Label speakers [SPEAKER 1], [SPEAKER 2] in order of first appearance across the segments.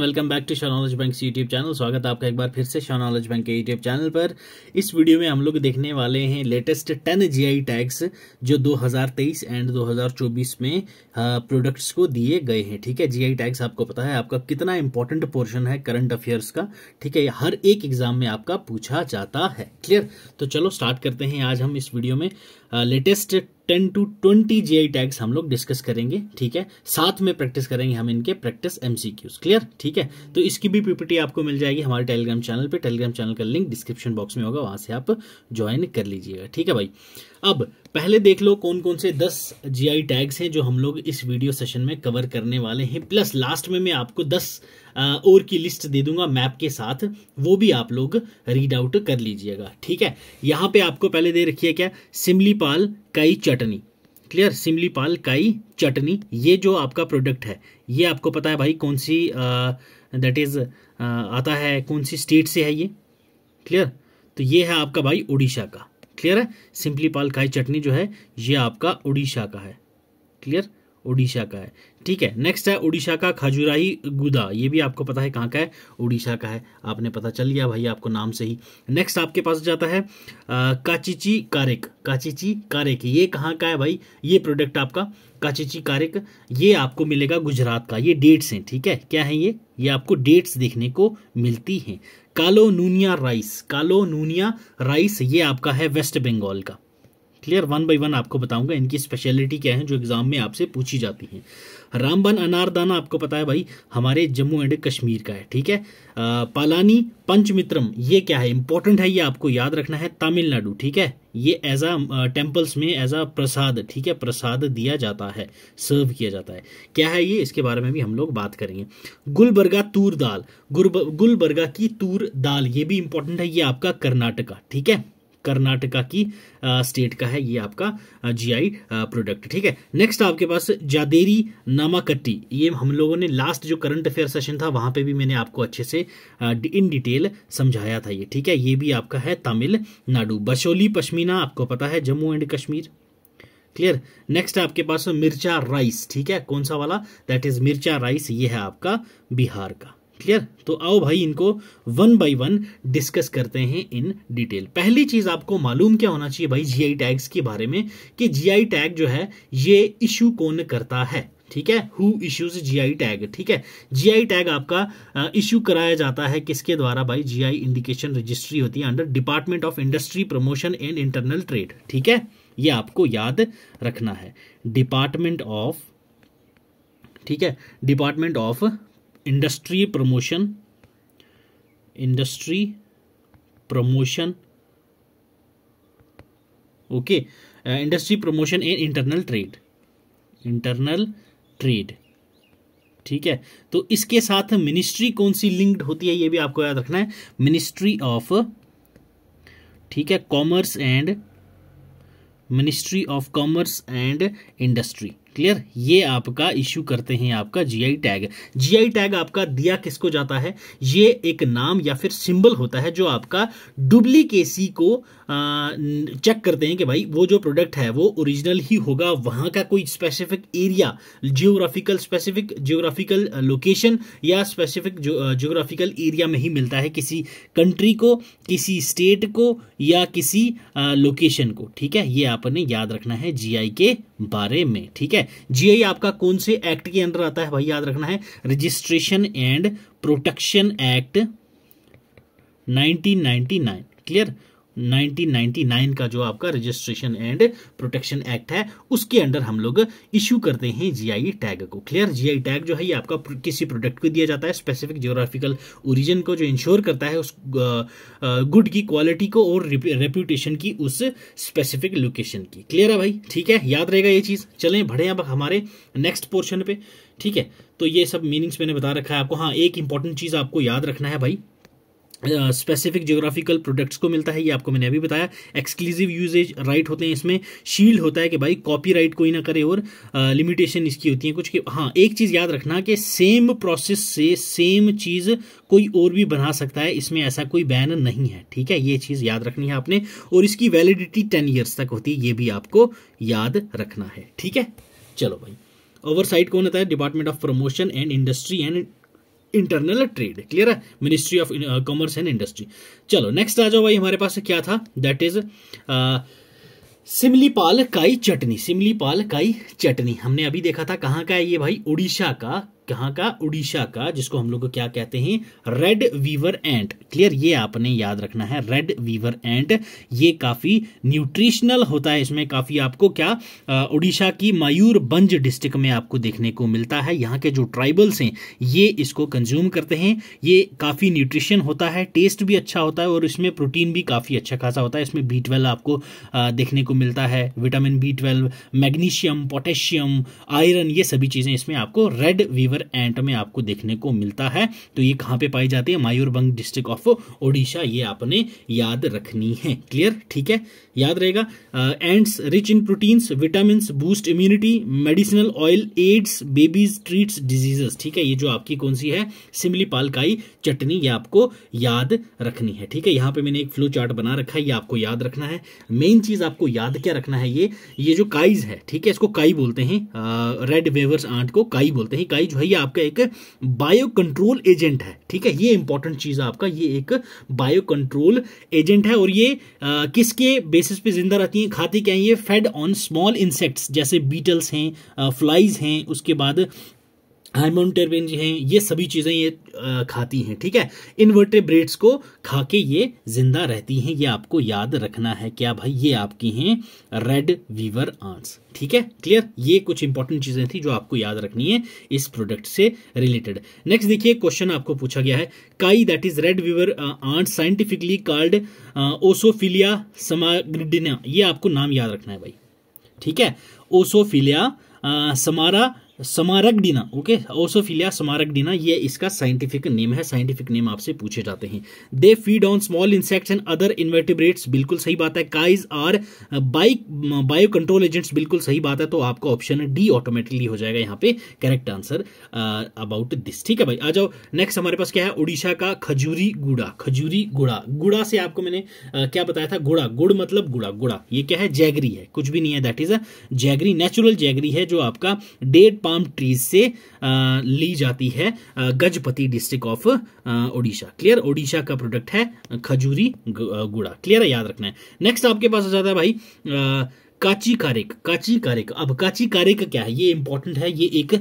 [SPEAKER 1] Welcome back to Show Knowledge Bank YouTube channel स्वागत है आपका एक बार फिर से शोनॉलेज बैंक के यूट्यूब चैनल पर इस वीडियो में हम लोग देखने वाले हैं लेटेस्ट 10 जीआई टैक्स जो 2023 एंड 2024 में प्रोडक्ट्स को दिए गए हैं ठीक है जीआई टैक्स आपको पता है आपका कितना इंपॉर्टेंट पोर्शन है करंट अफेयर्स का ठीक है हर एक एग्जाम में आपका पूछा जाता है क्लियर तो चलो स्टार्ट करते हैं आज हम इस वीडियो में latest ten to twenty GI tags हम लोग डिस्कस करेंगे ठीक है साथ में प्रैक्टिस करेंगे हम इनके प्रैक्टिस एमसीक्यूज क्लियर ठीक है तो इसकी भी पीपीटी आपको मिल जाएगी हमारे टेलीग्राम चैनल पे टेलीग्राम चैनल का लिंक डिस्क्रिप्शन बॉक्स में होगा वहां से आप ज्वाइन कर लीजिएगा ठीक है भाई अब पहले देख लो कौन कौन से 10 आई टैग्स हैं जो हम लोग इस वीडियो सेशन में कवर करने वाले हैं प्लस लास्ट में मैं आपको 10 और की लिस्ट दे दूंगा मैप के साथ वो भी आप लोग रीड आउट कर लीजिएगा ठीक है यहाँ पे आपको पहले दे रखिए क्या क्या सिमलीपाल काई चटनी क्लियर सिमलीपाल काई चटनी ये जो आपका प्रोडक्ट है ये आपको पता है भाई कौन सी दैट इज़ आता है कौन सी स्टेट से है ये क्लियर तो ये है आपका भाई उड़ीसा का क्लियर है सिंपली पालकाई चटनी जो है ये आपका उड़ीसा का है क्लियर उड़ीसा का है ठीक है नेक्स्ट है उड़ीसा का खजुराही गुदा ये भी आपको पता है कहाँ का है उड़ीसा का है आपने पता चल गया भाई आपको नाम से ही नेक्स्ट आपके पास जाता है आ, काचीची कारेक काचीची कारेक ये कहाँ का है भाई ये प्रोडक्ट आपका काचीची कारेक ये आपको मिलेगा गुजरात का ये डेट्स हैं ठीक है क्या है ये ये आपको डेट्स देखने को मिलती हैं कालोनूनिया राइस कालोनूनिया राइस ये आपका है वेस्ट बंगाल का क्लियर वन बाई वन आपको बताऊंगा इनकी स्पेशलिटी क्या है जो एग्जाम में आपसे पूछी जाती है रामबन अनारदाना आपको पता है भाई हमारे जम्मू एंड कश्मीर का है ठीक है आ, पालानी पंचमित्रम ये क्या है इंपॉर्टेंट है ये आपको याद रखना है तमिलनाडु ठीक है ये एज अ टेम्पल्स में एज अ प्रसाद ठीक है प्रसाद दिया जाता है सर्व किया जाता है क्या है ये इसके बारे में भी हम लोग बात करेंगे गुलबर्गा तूर दाल गुलबर्गा की तूर दाल ये भी इंपॉर्टेंट है ये आपका कर्नाटका ठीक है कर्नाटका की स्टेट का है ये आपका जीआई प्रोडक्ट ठीक है नेक्स्ट आपके पास जादेरी नामाकट्टी ये हम लोगों ने लास्ट जो करंट अफेयर सेशन था वहां पे भी मैंने आपको अच्छे से इन डिटेल समझाया था ये ठीक है ये भी आपका है तमिलनाडु बशोली पश्मीना आपको पता है Jammu and Kashmir clear next आपके पास मिर्चा राइस ठीक है कौन सा वाला दैट इज मिर्चा राइस ये है आपका बिहार का क्लियर तो आओ भाई इनको वन बाई वन डिस्कस करते हैं इन डिटेल पहली चीज आपको मालूम क्या होना चाहिए भाई जीआई टैग्स के बारे में कि जीआई टैग जो है ये इशू कौन करता है ठीक है हु इश्यूज जीआई टैग ठीक है जीआई टैग आपका इशू कराया जाता है किसके द्वारा भाई जीआई इंडिकेशन रजिस्ट्री होती है under department of industry promotion and internal trade ठीक है ये आपको याद रखना है डिपार्टमेंट ऑफ ठीक है department of industry promotion industry promotion okay uh, industry promotion and internal trade internal trade ठीक है तो इसके साथ मिनिस्ट्री कौन सी लिंक्ड होती है ये भी आपको याद रखना है मिनिस्ट्री ऑफ ठीक है commerce and ministry of commerce and industry clear ये आपका इश्यू करते हैं आपका जीआई टैग जीआई टैग आपका दिया किसको जाता है ये एक नाम या फिर सिंबल होता है जो आपका डुप्लीकेसी को चेक करते हैं कि भाई वो जो प्रोडक्ट है वो ओरिजिनल ही होगा वहाँ का कोई specific area geographical specific geographical location या स्पेसिफिक जियोग्राफिकल एरिया में ही मिलता है किसी कंट्री को किसी स्टेट को या किसी लोकेशन को ठीक है ये आपने याद रखना है जीआई के बारे में ठीक है जीआई आपका कौन से एक्ट के अंदर आता है भाई याद रखना है registration and protection act 1999 clear 1999 का जो आपका रजिस्ट्रेशन एंड प्रोटेक्शन एक्ट है उसके अंडर हम लोग इश्यू करते हैं जीआई टैग को क्लियर जीआई टैग जो है ये आपका किसी प्रोडक्ट को दिया जाता है स्पेसिफिक जियोग्राफिकल ओरिजिन को जो इंश्योर करता है उस गुड की क्वालिटी को और रेप्यूटेशन की उस स्पेसिफिक लोकेशन की क्लियर है भाई ठीक है याद रहेगा ये चीज़ चले भड़े अब हमारे नेक्स्ट पोर्शन पे ठीक है तो ये सब मीनिंग्स मैंने बता रखा है आपको हाँ एक इंपॉर्टेंट चीज़ आपको याद रखना है भाई स्पेसिफिक जियोग्राफिकल प्रोडक्ट्स को मिलता है ये आपको मैंने अभी बताया एक्सक्लूसिव यूजेज राइट होते हैं इसमें शील्ड होता है कि भाई कॉपीराइट कोई ना करे और लिमिटेशन uh, इसकी होती है कुछ कि हाँ एक चीज़ याद रखना कि सेम प्रोसेस से सेम चीज़ कोई और भी बना सकता है इसमें ऐसा कोई बैन नहीं है ठीक है ये चीज़ याद रखनी है आपने और इसकी वैलिडिटी टेन ईयर्स तक होती है ये भी आपको याद रखना है ठीक है चलो भाई ओवरसाइट कौन होता है department of promotion and industry and internal trade clear है ministry of commerce and industry चलो नेक्स्ट आ जाओ भाई हमारे पास क्या था दैट इज uh, सिमलीपाल काई चटनी सिमलीपाल काई चटनी हमने अभी देखा था कहाँ का है ये भाई उड़ीसा का कहाँ का उड़ीसा का जिसको हम लोग क्या कहते हैं रेड वीवर एंट क्लियर ये आपने याद रखना है रेड वीवर एंट ये काफ़ी न्यूट्रिशनल होता है इसमें काफ़ी आपको क्या उड़ीसा की बंज डिस्ट्रिक्ट में आपको देखने को मिलता है यहाँ के जो ट्राइबल्स हैं ये इसको कंज्यूम करते हैं ये काफ़ी न्यूट्रिशन होता है टेस्ट भी अच्छा होता है और इसमें प्रोटीन भी काफ़ी अच्छा खासा होता है इसमें बी ट्वेल्व आपको देखने को मिलता है vitamin B twelve magnesium potassium iron ये सभी चीज़ें इसमें आपको रेड वीवर रिवर एंट में आपको देखने को मिलता है तो ये कहाँ पे पाई जाती है मायूरबंग डिस्ट्रिक्ट ऑफ ओडिशा ये आपने याद रखनी है क्लियर ठीक है याद रहेगा ants rich in proteins vitamin boost immunity medicinal oil aids babies treats diseases ठीक है ये जो आपकी कौन सी है सिमली पालकाई चटनी ये आपको याद रखनी है ठीक है यहाँ पे मैंने एक फ्लो चार्ट बना रखा है ये आपको याद रखना है मेन चीज आपको याद क्या रखना है ये ये जो काइज है ठीक है इसको काई बोलते हैं रेड वेवर्स आंट को काई बोलते हैं काई जो भैया आपका एक बायो कंट्रोल एजेंट है ठीक है ये इंपॉर्टेंट चीज़ है आपका ये एक बायो कंट्रोल एजेंट है और ये आ, किसके बेसिस पे जिंदा रहती है खाती क्या है ये फेड ऑन स्मॉल इंसेक्ट्स जैसे बीटल्स हैं फ्लाइज हैं उसके बाद हाइमोनटेरपेन हैं ये सभी चीज़ें ये खाती हैं ठीक है इन्वर्टेब्रेट्स को खा के ये जिंदा रहती हैं ये आपको याद रखना है क्या भाई ये आपकी हैं रेड वीवर आंट्स ठीक है क्लियर ये कुछ इंपॉर्टेंट चीज़ें थी जो आपको याद रखनी है इस प्रोडक्ट से रिलेटेड नेक्स्ट देखिए क्वेश्चन आपको पूछा गया है Kai that is red weaver ant scientifically called Oecophylla smaragdina ये आपको नाम याद रखना है भाई ठीक है ओसोफिलिया समारा स्मारक डीना ओके ओसोफिलिया स्मारक डीना ये इसका साइंटिफिक नेम है साइंटिफिक नेम आपसे पूछे जाते हैं they feed on small insects and other invertebrates बिल्कुल सही बात है Kais are by bio control agents बिल्कुल सही बात है तो आपका ऑप्शन डी ऑटोमेटिकली हो जाएगा यहाँ पे करेक्ट आंसर अबाउट दिस ठीक है भाई आ जाओ नेक्स्ट हमारे पास क्या है उड़ीसा का खजूरी गुड़ा खजूरी गुड़ा गुड़ा से आपको मैंने uh, क्या बताया था गुड़ा गुड़ मतलब गुड़ा गुड़ा ये क्या है जैगरी है कुछ भी नहीं है that is a jaggery natural jaggery है जो आपका डेट पाम ट्रीज से ली जाती है Gajapati district of Odisha clear Odisha का प्रोडक्ट है खजूरी गुड़ा क्लियर है याद रखना है नेक्स्ट आपके पास हो जाता है भाई आ, काची कारिक काची कारिक अब काची कारिक क्या है ये इंपॉर्टेंट है ये एक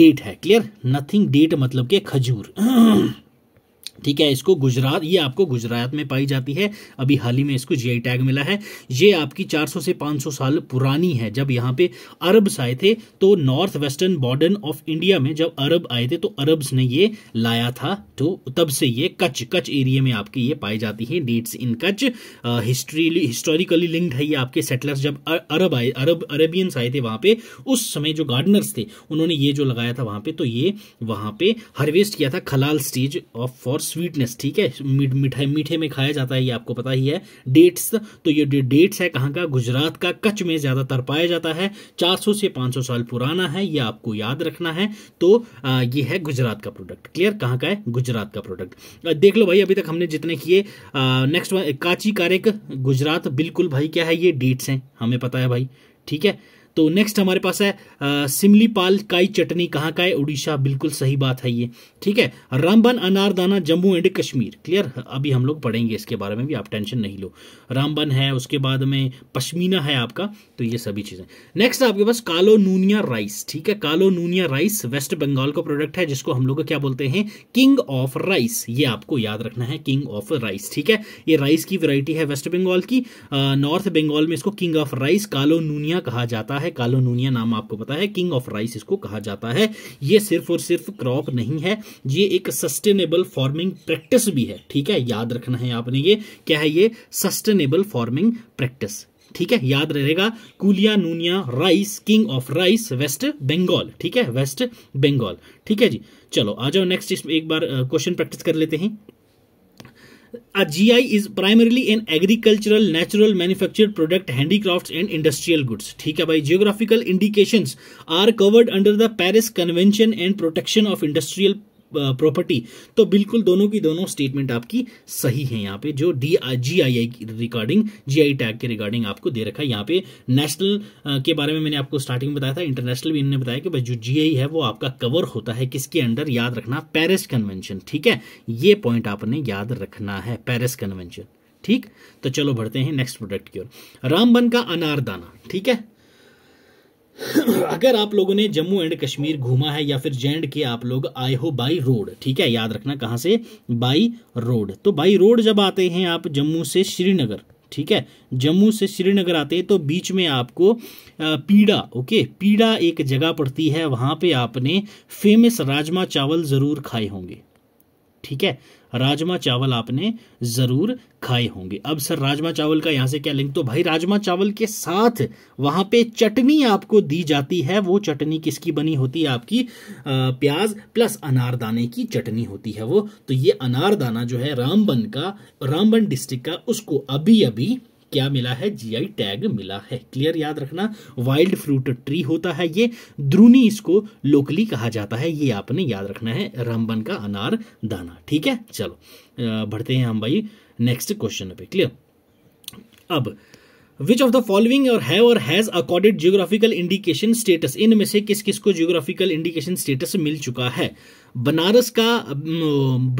[SPEAKER 1] डेट है क्लियर नथिंग डेट मतलब के खजूर ठीक है इसको गुजरात ये आपको गुजरात में पाई जाती है अभी हाल ही में इसको जीआई टैग मिला है ये आपकी 400 से 500 साल पुरानी है जब यहाँ पे अरब्स आए थे तो north western border of India में जब अरब आए थे तो अरब्स ने ये लाया था तो तब से ये कच्छ कच्छ एरिया में आपकी ये पाई जाती है dates in Kutch history historically linked है ये आपके सेटलर्स जब अरब आए अरब अरेबियंस आए थे वहां पे उस समय जो गार्डनर्स थे उन्होंने ये जो लगाया था वहां पे तो ये वहां पे हार्वेस्ट किया था खलाल स्टेज ऑफ फॉर स्वीटनेस ठीक है मिठाई मीठे में खाया जाता है ये आपको पता ही है डेट्स तो ये डेट्स है कहाँ का गुजरात का कच्छ में ज़्यादातर पाया जाता है 400 से 500 साल पुराना है ये आपको याद रखना है तो आ, ये है गुजरात का प्रोडक्ट क्लियर कहाँ का है गुजरात का प्रोडक्ट देख लो भाई अभी तक हमने जितने किए नेक्स्ट काची कारेक गुजरात बिल्कुल भाई क्या है ये डेट्स हैं हमें पता है भाई ठीक है तो नेक्स्ट हमारे पास है सिमलीपाल काई चटनी कहाँ का है उड़ीसा बिल्कुल सही बात है ये ठीक है रामबन अनारदाना जम्मू एंड कश्मीर क्लियर अभी हम लोग पढ़ेंगे इसके बारे में भी आप टेंशन नहीं लो रामबन है उसके बाद में पश्मीना है आपका तो ये सभी चीज़ें नेक्स्ट आपके पास कालो नूनिया राइस ठीक है कालो नूनिया राइस वेस्ट बंगाल का प्रोडक्ट है जिसको हम लोग क्या बोलते हैं किंग ऑफ राइस ये आपको याद रखना है किंग ऑफ राइस ठीक है ये राइस की वेराइटी है वेस्ट बंगाल की नॉर्थ बंगाल में इसको किंग ऑफ राइस कालो नूनिया कहा जाता है है कालोनूनिया नाम आपको पता है किंग ऑफ राइस इसको कहा जाता है ये सिर्फ और सिर्फ क्रॉप नहीं है ये एक सस्टेनेबल फार्मिंग प्रैक्टिस भी है ठीक है याद रखना है आपने ये क्या है ये सस्टेनेबल फार्मिंग प्रैक्टिस ठीक है याद रहेगा Kulia Nunia rice king of rice West Bengal ठीक है वेस्ट बंगाल ठीक है जी चलो आ जाओ नेक्स्ट एक बार क्वेश्चन प्रैक्टिस कर लेते हैं A GI is primarily an agricultural, natural, manufactured product, handicrafts and industrial goods. ठीक है भाई geographical indications are covered under the Paris Convention and protection of industrial property तो बिल्कुल दोनों की दोनों स्टेटमेंट आपकी सही है यहाँ पे जो D G I I regarding G I tag के रिगार्डिंग आपको दे रखा है यहाँ पे नेशनल के बारे में मैंने आपको स्टार्टिंग में बताया था इंटरनेशनल भी इन्होंने बताया कि भाई जो जी आई है वो आपका कवर होता है किसके अंडर याद रखना पेरिस कन्वेंशन ठीक है ये पॉइंट आपने याद रखना है पेरिस कन्वेंशन ठीक तो चलो बढ़ते हैं नेक्स्ट प्रोडक्ट की ओर रामबन का अनारदाना ठीक है अगर आप लोगों ने जम्मू एंड कश्मीर घूमा है या फिर जे के आप लोग आए हो बाई रोड ठीक है याद रखना कहाँ से बाई रोड तो बाई रोड जब आते हैं आप जम्मू से श्रीनगर ठीक है जम्मू से श्रीनगर आते हैं तो बीच में आपको पीड़ा ओके पीड़ा एक जगह पड़ती है वहाँ पे आपने फेमस राजमा चावल ज़रूर खाए होंगे ठीक है राजमा चावल आपने ज़रूर खाए होंगे अब सर राजमा चावल का यहां से क्या लिंक तो भाई राजमा चावल के साथ वहां पे चटनी आपको दी जाती है वो चटनी किसकी बनी होती है आपकी प्याज प्लस अनारदाने की चटनी होती है वो तो ये अनारदाना जो है रामबन का रामबन डिस्ट्रिक्ट का उसको अभी अभी क्या मिला है जीआई टैग मिला है क्लियर याद रखना वाइल्ड फ्रूट ट्री होता है ये द्रुनी इसको लोकली कहा जाता है ये आपने याद रखना है रामबन का अनार दाना ठीक है चलो बढ़ते हैं हम भाई नेक्स्ट क्वेश्चन पे क्लियर अब विच ऑफ द फॉलोइंग और हैव और has accorded geographical indication status इनमें से किस किस को जियोग्राफिकल इंडिकेशन स्टेटस मिल चुका है बनारस का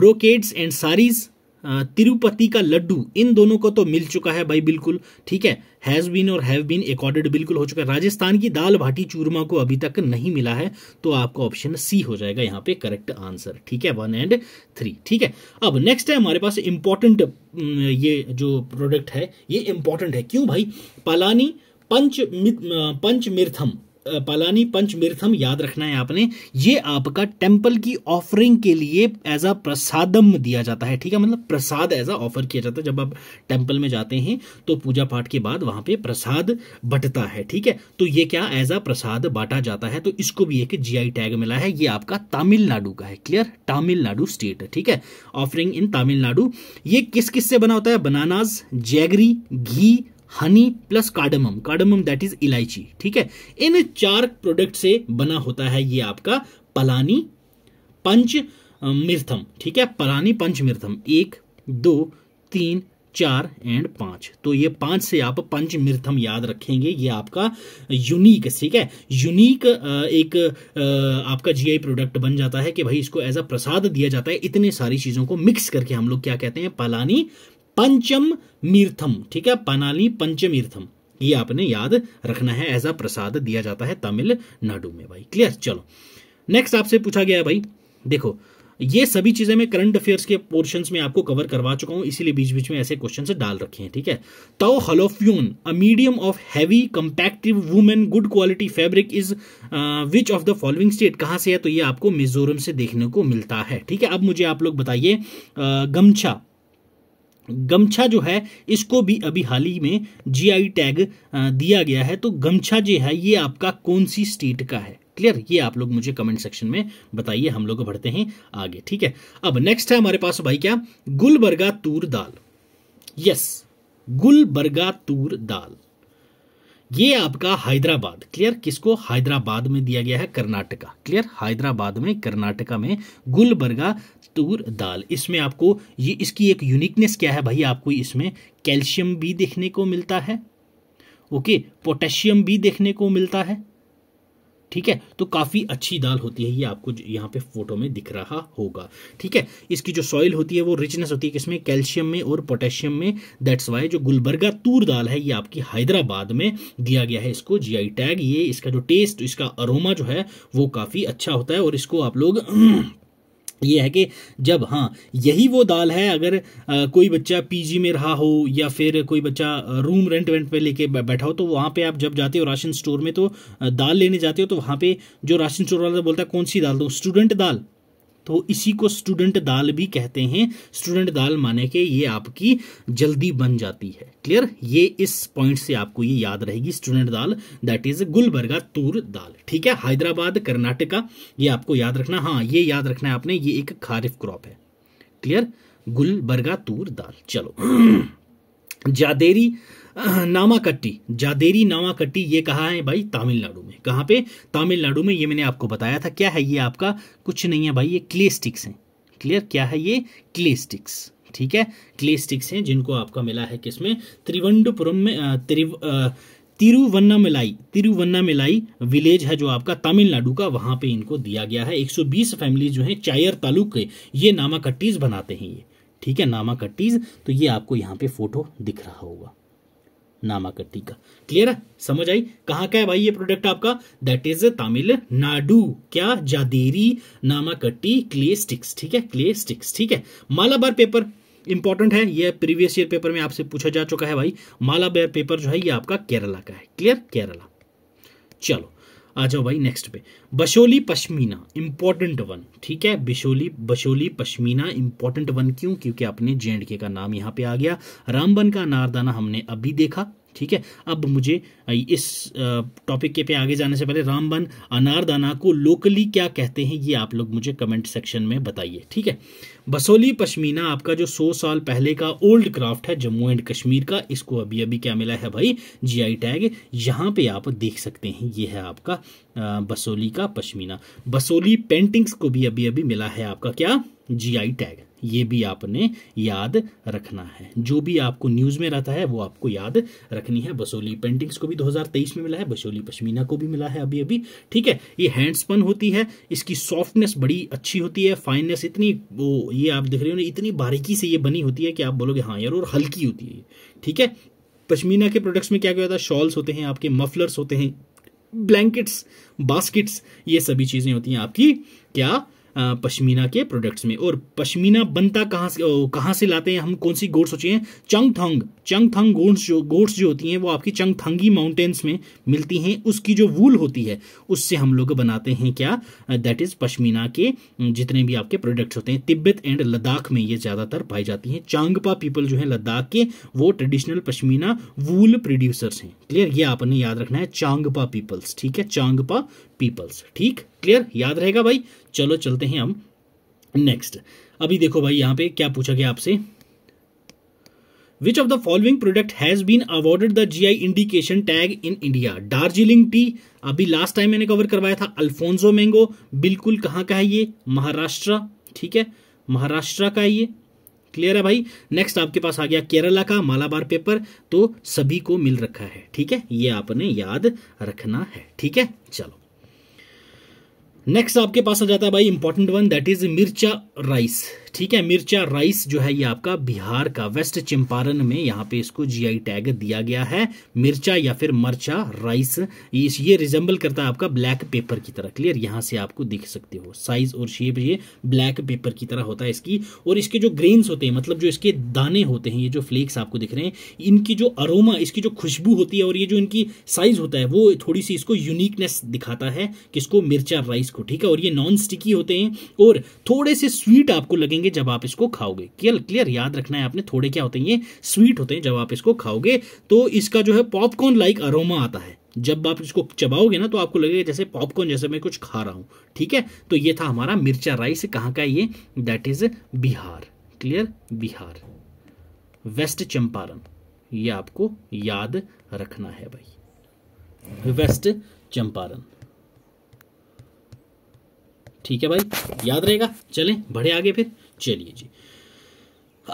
[SPEAKER 1] ब्रोकेड्स एंड सारीज तिरुपति का लड्डू इन दोनों को तो मिल चुका है भाई बिल्कुल ठीक है हैज़ बीन और हैव बीन एकॉर्डेड बिल्कुल हो चुका है राजस्थान की दाल भाटी चूरमा को अभी तक नहीं मिला है तो आपका ऑप्शन सी हो जाएगा यहाँ पे करेक्ट आंसर ठीक है वन एंड थ्री ठीक है अब नेक्स्ट है हमारे पास इंपॉर्टेंट ये जो प्रोडक्ट है ये इंपॉर्टेंट है क्यों भाई पलानी पंच पंचमिर्थम पालानी पंचमीर्थम याद रखना है आपने ये आपका टेम्पल की ऑफरिंग के लिए एज अ प्रसादम दिया जाता है ठीक है मतलब प्रसाद एज अ ऑफर किया जाता है जब आप टेम्पल में जाते हैं तो पूजा पाठ के बाद वहां पे प्रसाद बटता है ठीक है तो ये क्या एज अ प्रसाद बांटा जाता है तो इसको भी एक जी टैग मिला है ये आपका तमिलनाडु का है क्लियर तमिलनाडु स्टेट ठीक है ऑफरिंग इन तमिलनाडु ये किस किस से बना होता है bananas jaggery ghee honey plus cardamom cardamom that is इलायची ठीक है इन चार प्रोडक्ट से बना होता है ये आपका पलानी पंच मिर्थम ठीक है पलानी पंच मिर्थम एक दो तीन चार एंड पांच तो ये पांच से आप पंच मिर्थम याद रखेंगे ये आपका यूनिक ठीक है यूनिक एक आपका जीआई प्रोडक्ट बन जाता है कि भाई इसको एज अ प्रसाद दिया जाता है इतने सारी चीज़ों को मिक्स करके हम लोग क्या कहते हैं पलानी पंचम मीर्थम ठीक है पनाली पंचमीर्थम ये आपने याद रखना है एज अ प्रसाद दिया जाता है तमिलनाडु में भाई क्लियर चलो नेक्स्ट आपसे पूछा गया है भाई देखो ये सभी चीज़ें मैं करंट अफेयर्स के पोर्शन में आपको कवर करवा चुका हूं इसीलिए बीच बीच में ऐसे क्वेश्चन डाल रखे हैं ठीक है तो हलोफ्यून a medium of heavy compactive woven good quality fabric is which of the following state कहां से है तो ये आपको मिजोरम से देखने को मिलता है ठीक है अब मुझे आप लोग बताइए uh, गमछा गमछा जो है इसको भी अभी हाल ही में जीआई टैग दिया गया है तो गमछा जो है ये आपका कौन सी स्टेट का है क्लियर ये आप लोग मुझे कमेंट सेक्शन में बताइए हम लोग बढ़ते हैं आगे ठीक है अब नेक्स्ट है हमारे पास भाई क्या गुलबर्गा तूर दाल यस गुलबर्गा तूर दाल ये आपका हैदराबाद क्लियर किसको हैदराबाद में दिया गया है कर्नाटका क्लियर हैदराबाद में कर्नाटका में गुलबर्गा तूर दाल इसमें आपको ये इसकी एक यूनिकनेस क्या है भाई आपको इसमें कैल्शियम भी देखने को मिलता है ओके पोटेशियम भी देखने को मिलता है ठीक है तो काफ़ी अच्छी दाल होती है ये आपको यहाँ पे फोटो में दिख रहा होगा ठीक है इसकी जो सॉइल होती है वो रिचनेस होती है किसमें कैल्शियम में और पोटेशियम में दैट्स वाई जो गुलबर्गा तूर दाल है ये आपकी हैदराबाद में दिया गया है इसको जीआई टैग ये इसका जो टेस्ट इसका अरोमा जो है वो काफ़ी अच्छा होता है और इसको आप लोग ये है कि जब हाँ यही वो दाल है अगर आ, कोई बच्चा पीजी में रहा हो या फिर कोई बच्चा रूम रेंट वेंट पे लेके बैठा हो तो वहाँ पे आप जब जाते हो राशन स्टोर में तो दाल लेने जाते हो तो वहाँ पे जो राशन स्टोर वाला बोलता है कौन सी दाल दो स्टूडेंट दाल तो इसी को स्टूडेंट दाल भी कहते हैं स्टूडेंट दाल माने के ये आपकी जल्दी बन जाती है क्लियर ये इस पॉइंट से आपको ये याद रहेगी student dal that is Gulbarga toor dal ठीक है हैदराबाद कर्नाटका ये आपको याद रखना हाँ ये याद रखना है आपने ये एक खारिफ क्रॉप है क्लियर गुलबर्गा तूर दाल चलो जादेरी नामाकट्टी जादेरी नामाकट्टी ये कहा है भाई तमिलनाडु में कहाँ पे तमिलनाडु में ये मैंने आपको बताया था क्या है ये आपका कुछ नहीं है भाई ये क्ले स्टिक्स हैं क्लियर क्या है ये क्ले स्टिक्स ठीक है क्ले स्टिक्स हैं जिनको आपका मिला है किसमें त्रिवंडपुरम में त्रिव तिरुवन्ना मिलाई विलेज है जो आपका तमिलनाडु का वहां पे इनको दिया गया है 120 फैमिली जो है चायर तालुक के ये नामाकट्टीज बनाते हैं ये ठीक है नामाकट्टीज तो ये आपको यहाँ पे फोटो दिख रहा होगा नामाकृति का क्लियर है समझ आई कहाँ का है भाई ये प्रोडक्ट आपका दैट इज तमिलनाडु क्या जादेरी नामाकट्टी क्ले स्टिक्स ठीक है क्ले स्टिक्स ठीक है मालाबार पेपर इंपॉर्टेंट है यह प्रीवियस ईयर पेपर में आपसे पूछा जा चुका है भाई मालाबार पेपर जो है ये आपका केरला का है क्लियर केरला चलो आ जाओ भाई नेक्स्ट पे बशोली पश्मीना इंपॉर्टेंट वन ठीक है बिशोली बशोली पश्मीना इंपॉर्टेंट वन क्यों क्योंकि अपने जे एंड के का नाम यहाँ पे आ गया रामबन का नारदाना हमने अभी देखा ठीक है अब मुझे इस टॉपिक के पे आगे जाने से पहले रामबन अनारदाना को लोकली क्या कहते हैं ये आप लोग मुझे कमेंट सेक्शन में बताइए ठीक है बसोली पश्मीना आपका जो 100 साल पहले का ओल्ड क्राफ्ट है जम्मू एंड कश्मीर का इसको अभी अभी क्या मिला है भाई जीआई टैग यहाँ पे आप देख सकते हैं ये है आपका बसोली का पश्मीना बसोली पेंटिंग्स को भी अभी अभी मिला है आपका क्या जीआई टैग ये भी आपने याद रखना है जो भी आपको न्यूज़ में रहता है वो आपको याद रखनी है बसोली पेंटिंग्स को भी 2023 में मिला है बसोली पश्मीना को भी मिला है अभी अभी ठीक है ये हैंडस्पन होती है इसकी सॉफ्टनेस बड़ी अच्छी होती है फाइननेस इतनी वो ये आप देख रहे हो ना इतनी बारीकी से ये बनी होती है कि आप बोलोगे हाँ यार और हल्की होती है ठीक है पश्मीना के प्रोडक्ट्स में क्या क्या होता है शॉल्स होते हैं आपके मफलर्स होते हैं ब्लैंकेट्स बास्केट्स ये सभी चीज़ें होती हैं आपकी क्या पश्मीना के प्रोडक्ट्स में और पश्मीना बनता कहाँ से कहाँ से लाते हैं हम कौन सी गोट्स सोचे हैं चंग थंग चंग थंग गोड्स जो गोड्स जो होती हैं वो आपकी चंग थंगी माउंटेन्स में मिलती हैं उसकी जो वूल होती है उससे हम लोग बनाते हैं क्या दैट इज़ पश्मीना के जितने भी आपके प्रोडक्ट्स होते हैं तिब्बत एंड लद्दाख में ये ज़्यादातर पाई जाती हैं चांगपा पीपल जो हैं लद्दाख के वो ट्रेडिशनल पश्मीना वूल प्रोड्यूसर्स हैं क्लियर ये आपने याद रखना है चांगपा पीपल्स ठीक है चांगपा पीपल्स ठीक क्लियर याद रहेगा भाई चलो चलते हैं हम नेक्स्ट अभी देखो भाई यहां पे क्या पूछा गया आपसे which of the following product has been awarded the I indication tag in India Darjeeling tea अभी लास्ट टाइम मैंने कवर करवाया था अल्फोंसो मैंगो बिल्कुल कहां का है ये महाराष्ट्र ठीक है महाराष्ट्र का है ये क्लियर है भाई नेक्स्ट आपके पास आ गया केरला का मालाबार पेपर तो सभी को मिल रखा है ठीक है ये आपने याद रखना है ठीक है चलो नेक्स्ट आपके पास आ जाता है भाई important one that is Mircha rice ठीक है मिर्चा राइस जो है ये आपका बिहार का वेस्ट चंपारण में यहाँ पे इसको जीआई टैग दिया गया है मिर्चा या फिर मर्चा राइस ये रिजेंबल करता है आपका ब्लैक पेपर की तरह क्लियर यहाँ से आपको दिख सकते हो साइज और शेप ये ब्लैक पेपर की तरह होता है इसकी और इसके जो ग्रेन्स होते हैं मतलब जो इसके दाने होते हैं ये जो फ्लेक्स आपको दिख रहे हैं इनकी जो अरोमा इसकी जो खुशबू होती है और ये जो इनकी साइज होता है वो थोड़ी सी इसको यूनिकनेस दिखाता है किसको मिर्चा राइस को ठीक है और ये नॉन स्टिकी होते हैं और थोड़े से स्वीट आपको लगेंगे लगेंगे जब आप इसको खाओगे क्लियर क्लियर याद रखना है आपने थोड़े क्या होते हैं ये स्वीट होते हैं जब आप इसको खाओगे तो इसका जो है पॉपकॉर्न लाइक अरोमा आता है जब आप इसको चबाओगे ना तो आपको लगेगा जैसे पॉपकॉर्न जैसे मैं कुछ खा रहा हूं ठीक है तो ये था हमारा मिर्चा राइस कहां का ये that is Bihar clear Bihar West Champaran ये आपको याद रखना है भाई वेस्ट चंपारण ठीक है भाई याद रहेगा चलें बढ़े आगे फिर चलिए जी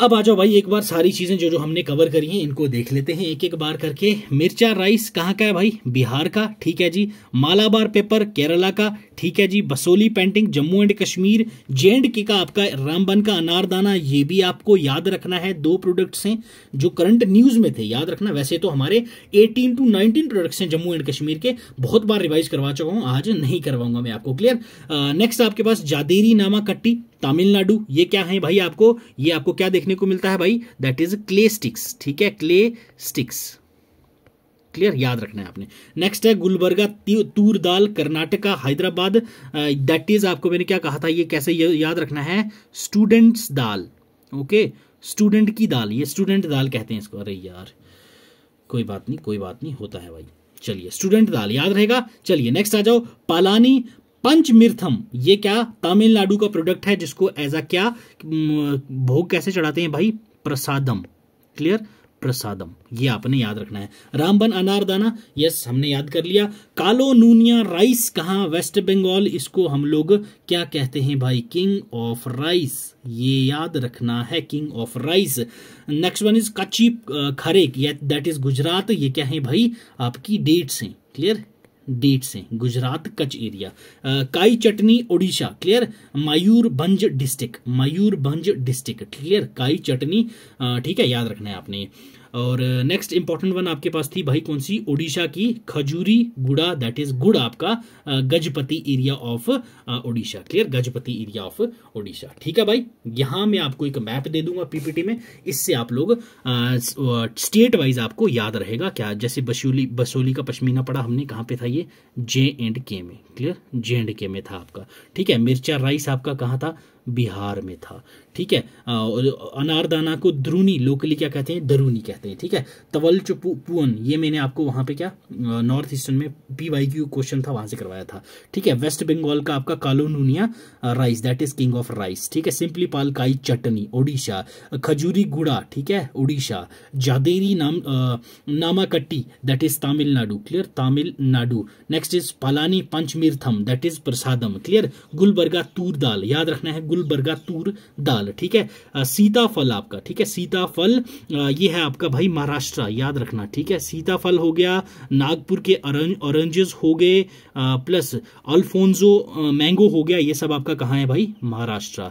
[SPEAKER 1] अब आ जाओ भाई एक बार सारी चीज़ें जो जो हमने कवर करी हैं इनको देख लेते हैं एक एक बार करके मिर्चा राइस कहाँ का है भाई बिहार का ठीक है जी मालाबार पेपर केरला का ठीक है जी Basohli painting Jammu and Kashmir J and K का आपका रामबन का अनारदाना ये भी आपको याद रखना है दो प्रोडक्ट्स हैं जो करंट न्यूज़ में थे याद रखना वैसे तो हमारे एटीन टू नाइनटीन प्रोडक्ट्स हैं जम्मू एंड कश्मीर के बहुत बार रिवाइज करवा चुका हूँ आज नहीं करवाऊंगा मैं आपको क्लियर नेक्स्ट आपके पास जादेरी नामा कट्टी तमिलनाडु ये क्या है भाई आपको ये आपको क्या देखने को मिलता है भाई दैट इज क्ले स्टिक्स ठीक है क्ले स्टिक्स क्लियर याद रखना है आपने नेक्स्ट है गुलबर्गा तूर दाल कर्नाटका हैदराबाद दैट इज आपको मैंने क्या कहा था ये कैसे याद रखना है स्टूडेंट्स दाल ओके स्टूडेंट की दाल ये स्टूडेंट दाल कहते हैं इसको अरे यार कोई बात नहीं कोई बात नहीं होता है भाई चलिए स्टूडेंट दाल याद रहेगा चलिए नेक्स्ट आ जाओ पालानी पंचमिर्थम ये क्या तमिलनाडु का प्रोडक्ट है जिसको एज अ क्या भोग कैसे चढ़ाते हैं भाई प्रसादम क्लियर प्रसादम ये आपने याद रखना है रामबन अनारदाना यस हमने याद कर लिया कालो नूनिया राइस कहा वेस्ट बंगाल इसको हम लोग क्या कहते हैं भाई किंग ऑफ राइस ये याद रखना है king of rice next one is Kachchhi Kharek that is Gujarat ये क्या है भाई आपकी डेट्स हैं क्लियर डेट से Gujarat Kutch area Kai chutney Odisha clear Mayurbhanj district Mayurbhanj district clear Kai chutney ठीक है याद रखना है आपने और नेक्स्ट इंपॉर्टेंट वन आपके पास थी भाई कौन सी ओडिशा की खजूरी गुड़ा दैट इज गुड़ आपका Gajapati area of Odisha clear Gajapati area of Odisha ठीक है भाई यहाँ मैं आपको एक मैप दे दूंगा पीपीटी में इससे आप लोग स्टेट वाइज आपको याद रहेगा क्या जैसे बसोली बसोली का पश्मीना पड़ा हमने कहाँ पे था ये जे एंड के में क्लियर जे एंड के में था आपका ठीक है मिर्चा राइस आपका कहाँ था बिहार में था ठीक है अनारदाना को द्रुनी लोकली क्या कहते हैं दरूनी कहते हैं ठीक है तवल पुअन ये मैंने आपको वहां पे क्या नॉर्थ ईस्टर्न में पी वाई क्यू क्वेश्चन था वहां से करवाया था ठीक है वेस्ट बंगाल का आपका Kalonunia rice that is king of rice ठीक है सिंपली पालकाई चटनी ओडिशा खजूरी गुड़ा ठीक है ओडिशा जादेरी नाम Namakatti that is Tamil Nadu clear Tamil Nadu next is Palani Panchamirtham that is prasadam clear Gulbarga toor dal याद रखना है गुलबर्गा तूर दाल ठीक है सीताफल आपका ठीक है सीताफल ये है आपका भाई महाराष्ट्र याद रखना ठीक है सीताफल हो गया नागपुर के ऑरेंजेस हो गए प्लस अल्फोंजो मैंगो हो गया ये सब आपका कहाँ है भाई Maharashtra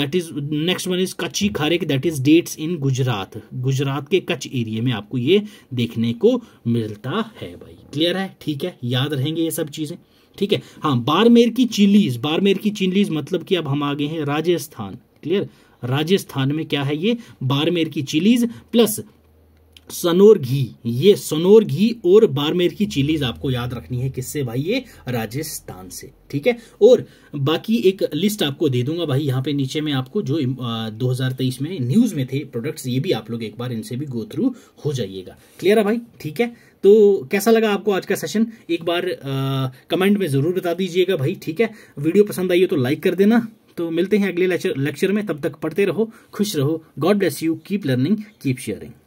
[SPEAKER 1] that is next one is Kachchhi Khare that is dates in Gujarat Gujarat के कच्छ एरिए में आपको ये देखने को मिलता है भाई क्लियर है ठीक है याद रहेंगे ये सब चीज़ें ठीक है हाँ बारमेर की चिलीज बारमेर की चिलीज मतलब कि अब हम आगे हैं राजस्थान क्लियर राजस्थान में क्या है ये बारमेर की चिलीज प्लस सनोर घी ये सनोर घी और बारमेर की चिलीज आपको याद रखनी है किससे भाई ये राजस्थान से ठीक है और बाकी एक लिस्ट आपको दे दूंगा भाई यहाँ पे नीचे में आपको जो 2023 में न्यूज़ में थे प्रोडक्ट्स ये भी आप लोग एक बार इनसे भी गो थ्रू हो जाइएगा क्लियर है भाई ठीक है तो कैसा लगा आपको आज का सेशन एक बार कमेंट में ज़रूर बता दीजिएगा भाई ठीक है वीडियो पसंद आई हो तो लाइक कर देना तो मिलते हैं अगले लेक्चर में तब तक पढ़ते रहो खुश रहो God bless you keep learning keep sharing